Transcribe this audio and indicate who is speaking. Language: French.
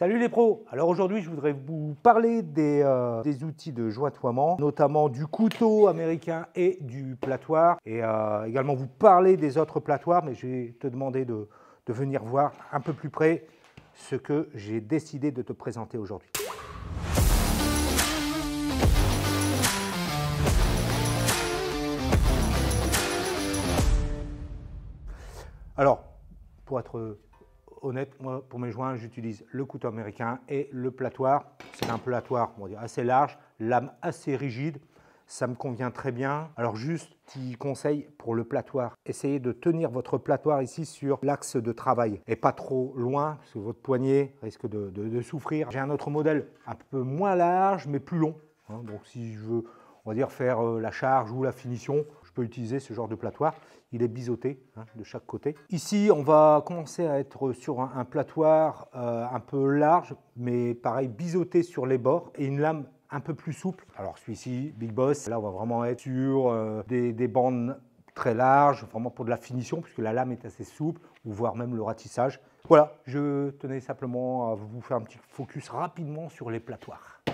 Speaker 1: Salut les pros Alors aujourd'hui je voudrais vous parler euh, des, outils de jointoiement, notamment du couteau américain et du platoir, et euh, également vous parler des autres platoirs, mais je vais te demander de, de venir voir un peu plus près ce que j'ai décidé de te présenter aujourd'hui. Alors, pour être honnête, moi, pour mes joints, j'utilise le couteau américain et le platoir. C'est un platoir, on dire, assez large, lame assez rigide. Ça me convient très bien. Alors juste, petit conseil pour le platoir. Essayez de tenir votre platoir ici sur l'axe de travail et pas trop loin, parce que votre poignet risque de, souffrir. J'ai un autre modèle un peu moins large, mais plus long. Hein. donc si je veux, on va dire, faire euh, la charge ou la finition, je peux utiliser ce genre de platoir. Il est biseauté hein, de chaque côté. Ici, on va commencer à être sur un, platoir euh, un peu large, mais pareil, biseauté sur les bords et une lame un peu plus souple. Alors celui-ci, Big Boss, là on va vraiment être sur euh, des, bandes très larges, vraiment pour de la finition, puisque la lame est assez souple, ou voire même le ratissage. Voilà, je tenais simplement à vous faire un petit focus rapidement sur les platoirs.